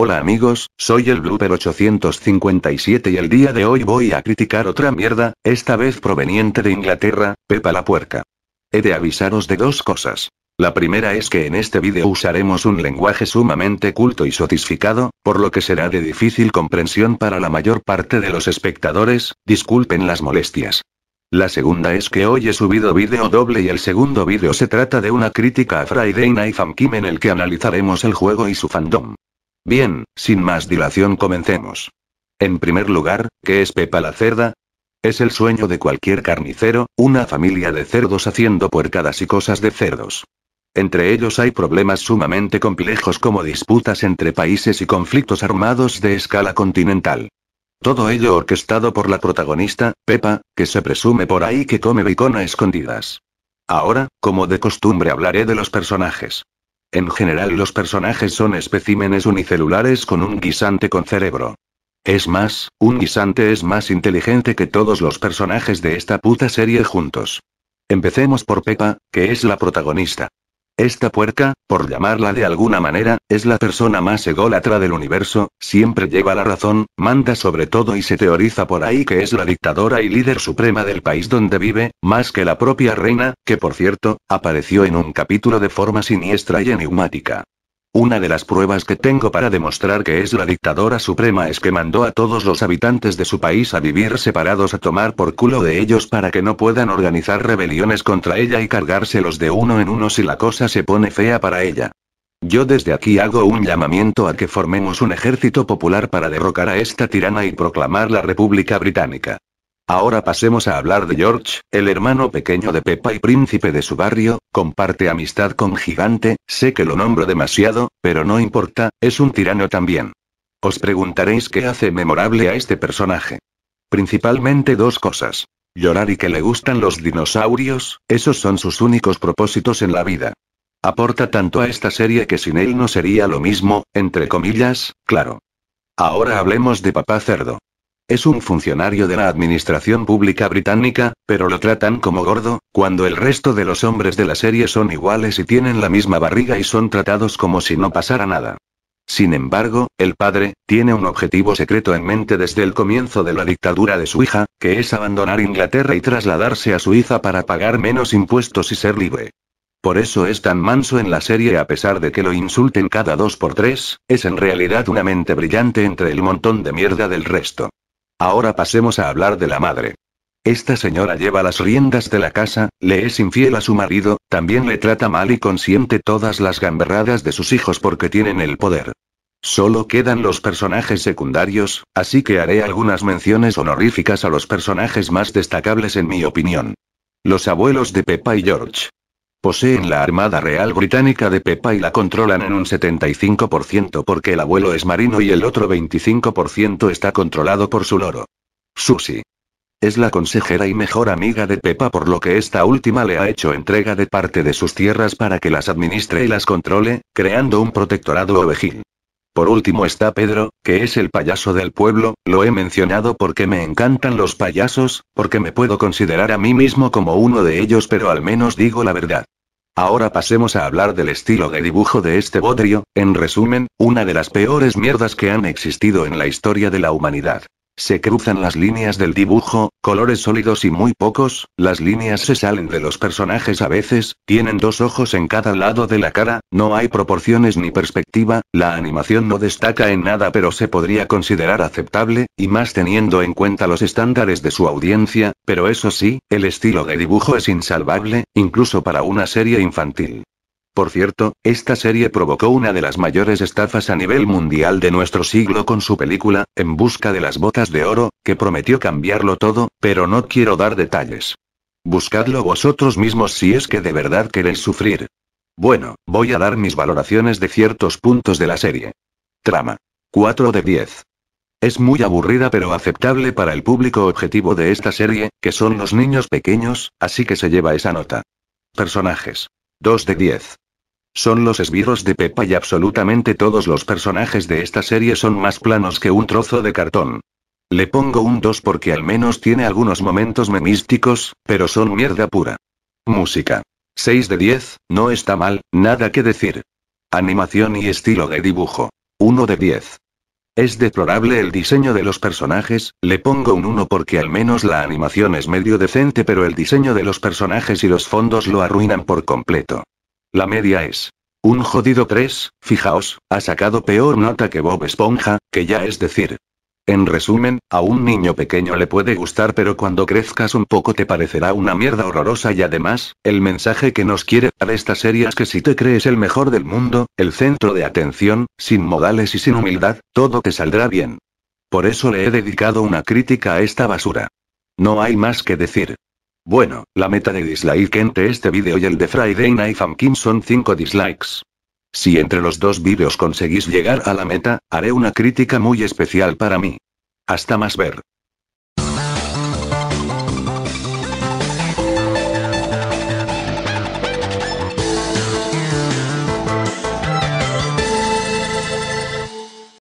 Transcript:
Hola amigos, soy el Blooper 857 y el día de hoy voy a criticar otra mierda, esta vez proveniente de Inglaterra, Pepa la Puerca. He de avisaros de dos cosas. La primera es que en este vídeo usaremos un lenguaje sumamente culto y sotificado, por lo que será de difícil comprensión para la mayor parte de los espectadores, disculpen las molestias. La segunda es que hoy he subido vídeo doble y el segundo vídeo se trata de una crítica a Friday Night Funkin' en el que analizaremos el juego y su fandom. Bien, sin más dilación comencemos. En primer lugar, ¿qué es Pepa la cerda? Es el sueño de cualquier carnicero, una familia de cerdos haciendo puercadas y cosas de cerdos. Entre ellos hay problemas sumamente complejos como disputas entre países y conflictos armados de escala continental. Todo ello orquestado por la protagonista, Pepa, que se presume por ahí que come bacon a escondidas. Ahora, como de costumbre, hablaré de los personajes. En general los personajes son especímenes unicelulares con un guisante con cerebro. Es más, un guisante es más inteligente que todos los personajes de esta puta serie juntos. Empecemos por Pepa, que es la protagonista. Esta puerca, por llamarla de alguna manera, es la persona más ególatra del universo, siempre lleva la razón, manda sobre todo y se teoriza por ahí que es la dictadora y líder suprema del país donde vive, más que la propia reina, que por cierto, apareció en un capítulo de forma siniestra y enigmática. Una de las pruebas que tengo para demostrar que es la dictadora suprema es que mandó a todos los habitantes de su país a vivir separados a tomar por culo de ellos para que no puedan organizar rebeliones contra ella y cargárselos de uno en uno si la cosa se pone fea para ella. Yo desde aquí hago un llamamiento a que formemos un ejército popular para derrocar a esta tirana y proclamar la República Británica. Ahora pasemos a hablar de George, el hermano pequeño de Pepa y príncipe de su barrio, comparte amistad con Gigante, sé que lo nombro demasiado, pero no importa, es un tirano también. Os preguntaréis qué hace memorable a este personaje. Principalmente dos cosas. Llorar y que le gustan los dinosaurios, esos son sus únicos propósitos en la vida. Aporta tanto a esta serie que sin él no sería lo mismo, entre comillas, claro. Ahora hablemos de Papá Cerdo. Es un funcionario de la administración pública británica, pero lo tratan como gordo, cuando el resto de los hombres de la serie son iguales y tienen la misma barriga y son tratados como si no pasara nada. Sin embargo, el padre, tiene un objetivo secreto en mente desde el comienzo de la dictadura de su hija, que es abandonar Inglaterra y trasladarse a Suiza para pagar menos impuestos y ser libre. Por eso es tan manso en la serie a pesar de que lo insulten cada dos por tres, es en realidad una mente brillante entre el montón de mierda del resto. Ahora pasemos a hablar de la madre. Esta señora lleva las riendas de la casa, le es infiel a su marido, también le trata mal y consiente todas las gamberradas de sus hijos porque tienen el poder. Solo quedan los personajes secundarios, así que haré algunas menciones honoríficas a los personajes más destacables en mi opinión. Los abuelos de Peppa y George. Poseen la Armada Real Británica de Pepa y la controlan en un 75% porque el abuelo es marino y el otro 25% está controlado por su loro. Susie. Es la consejera y mejor amiga de Pepa por lo que esta última le ha hecho entrega de parte de sus tierras para que las administre y las controle, creando un protectorado ovejil. Por último está Pedro, que es el payaso del pueblo, lo he mencionado porque me encantan los payasos, porque me puedo considerar a mí mismo como uno de ellos pero al menos digo la verdad. Ahora pasemos a hablar del estilo de dibujo de este bodrio, en resumen, una de las peores mierdas que han existido en la historia de la humanidad. Se cruzan las líneas del dibujo, colores sólidos y muy pocos, las líneas se salen de los personajes a veces, tienen dos ojos en cada lado de la cara, no hay proporciones ni perspectiva, la animación no destaca en nada pero se podría considerar aceptable, y más teniendo en cuenta los estándares de su audiencia, pero eso sí, el estilo de dibujo es insalvable, incluso para una serie infantil. Por cierto, esta serie provocó una de las mayores estafas a nivel mundial de nuestro siglo con su película, En Busca de las Botas de Oro, que prometió cambiarlo todo, pero no quiero dar detalles. Buscadlo vosotros mismos si es que de verdad queréis sufrir. Bueno, voy a dar mis valoraciones de ciertos puntos de la serie. Trama. 4 de 10. Es muy aburrida pero aceptable para el público objetivo de esta serie, que son los niños pequeños, así que se lleva esa nota. Personajes. 2 de 10. Son los esbirros de Pepa, y absolutamente todos los personajes de esta serie son más planos que un trozo de cartón. Le pongo un 2 porque al menos tiene algunos momentos memísticos, pero son mierda pura. Música. 6 de 10, no está mal, nada que decir. Animación y estilo de dibujo. 1 de 10. Es deplorable el diseño de los personajes, le pongo un 1 porque al menos la animación es medio decente pero el diseño de los personajes y los fondos lo arruinan por completo. La media es. Un jodido 3, fijaos, ha sacado peor nota que Bob Esponja, que ya es decir. En resumen, a un niño pequeño le puede gustar pero cuando crezcas un poco te parecerá una mierda horrorosa y además, el mensaje que nos quiere dar esta serie es que si te crees el mejor del mundo, el centro de atención, sin modales y sin humildad, todo te saldrá bien. Por eso le he dedicado una crítica a esta basura. No hay más que decir. Bueno, la meta de dislike entre este vídeo y el de Friday Night Funkin' son 5 dislikes. Si entre los dos vídeos conseguís llegar a la meta, haré una crítica muy especial para mí. Hasta más ver.